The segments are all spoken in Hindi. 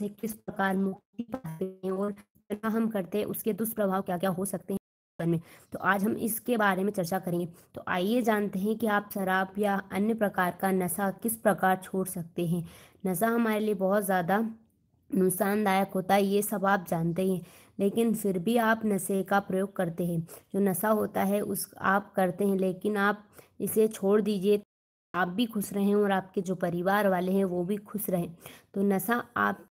से किस प्रकार मुक्ति पाते हैं और क्या हम करते हैं उसके दुष्प्रभाव क्या क्या हो सकते हैं में तो आज हम इसके बारे में चर्चा करेंगे तो आइए जानते हैं कि आप शराब या अन्य प्रकार का नशा किस प्रकार छोड़ सकते हैं नशा हमारे लिए बहुत ज़्यादा नुकसानदायक होता है ये सब आप जानते हैं लेकिन फिर भी आप नशे का प्रयोग करते हैं जो नशा होता है उस आप करते हैं लेकिन आप इसे छोड़ दीजिए आप भी खुश रहें और आपके जो परिवार वाले हैं वो भी खुश रहें तो नशा आप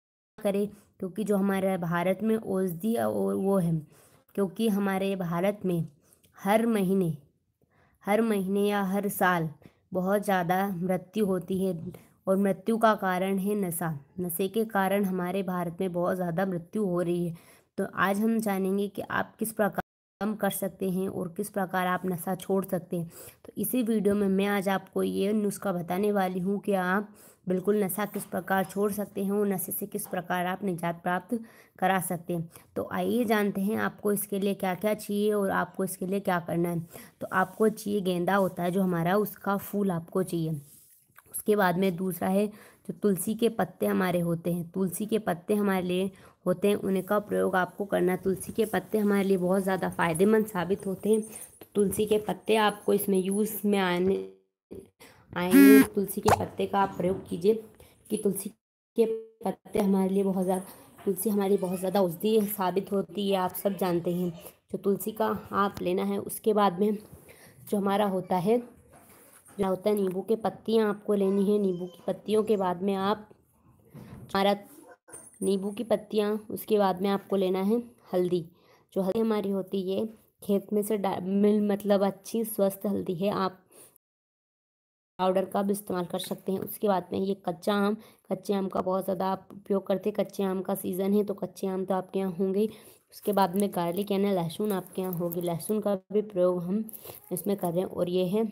करें क्योंकि जो हमारे भारत में औषधि और वो है क्योंकि हमारे भारत में हर महीने हर महीने या हर साल बहुत ज़्यादा मृत्यु होती है और मृत्यु का कारण है नशा नशे के कारण हमारे भारत में बहुत ज़्यादा मृत्यु हो रही है तो आज हम जानेंगे कि आप किस प्रकार कम कर सकते हैं और किस प्रकार आप नशा छोड़ सकते हैं तो इसी वीडियो में मैं आज आपको ये नुस्खा बताने वाली हूँ कि आप बिल्कुल नशा किस प्रकार छोड़ सकते हैं और नशे से किस प्रकार आप निजात प्राप्त करा सकते हैं तो आइए जानते हैं आपको इसके लिए क्या क्या चाहिए और आपको इसके लिए क्या करना है तो आपको चाहिए गेंदा होता है जो हमारा उसका फूल आपको चाहिए उसके बाद में दूसरा है जो तुलसी के पत्ते हमारे होते हैं तुलसी के पत्ते हमारे लिए होते हैं उनका प्रयोग आपको करना है तुलसी के पत्ते हमारे लिए बहुत ज़्यादा फ़ायदेमंद साबित होते हैं तो तुलसी के पत्ते आपको इसमें यूज़ में आने आएंगे हम्म। तुलसी के पत्ते का आप प्रयोग कीजिए कि तुलसी के पत्ते हमारे लिए बहुत ज़्यादा तुलसी हमारे लिए बहुत ज़्यादा औषधि साबित होती है आप सब जानते हैं जो तुलसी का आप लेना है उसके बाद में जो हमारा होता है क्या होता है नींबू के पत्तियाँ आपको लेनी है नींबू की पत्तियों के बाद में आप हमारा नींबू की पत्तियाँ उसके बाद में आपको लेना है हल्दी जो हल्दी हमारी होती है खेत में से मिल मतलब अच्छी स्वस्थ हल्दी है आप पाउडर का भी इस्तेमाल कर सकते हैं उसके बाद में ये कच्चा आम कच्चे आम का बहुत ज़्यादा आप उपयोग करते हैं कच्चे आम का सीज़न है तो कच्चे आम तो आपके यहाँ होंगे उसके बाद में गार्लिक यानी लहसुन आपके यहाँ होगी लहसुन का भी प्रयोग हम इसमें कर रहे हैं और ये है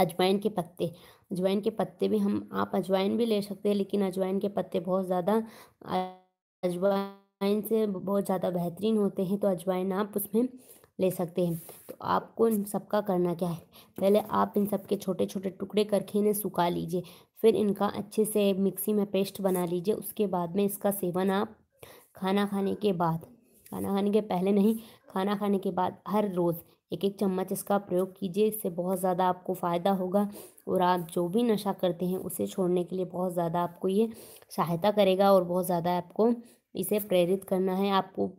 अजवाइन के पत्ते अजवाइन के पत्ते भी हम आप अजवाइन भी ले सकते हैं लेकिन अजवाइन के पत्ते बहुत ज़्यादा अजवाइन से बहुत ज़्यादा बेहतरीन होते हैं तो अजवाइन आप उसमें ले सकते हैं तो आपको इन सबका करना क्या है पहले आप इन सब के छोटे छोटे टुकड़े करके इन्हें सुखा लीजिए फिर इनका अच्छे से मिक्सी में पेस्ट बना लीजिए उसके बाद में इसका सेवन आप खाना खाने के बाद खाना खाने के पहले नहीं खाना खाने के बाद हर रोज़ एक एक चम्मच इसका प्रयोग कीजिए इससे बहुत ज़्यादा आपको फ़ायदा होगा और आप जो भी नशा करते हैं उसे छोड़ने के लिए बहुत ज़्यादा आपको ये सहायता करेगा और बहुत ज़्यादा आपको इसे प्रेरित करना है आपको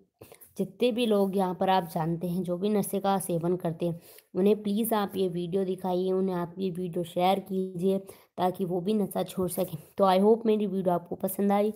जितने भी लोग यहाँ पर आप जानते हैं जो भी नशे का सेवन करते हैं उन्हें प्लीज़ आप ये वीडियो दिखाइए उन्हें आप ये वीडियो शेयर कीजिए ताकि वो भी नशा छोड़ सकें तो आई होप मेरी वीडियो आपको पसंद आई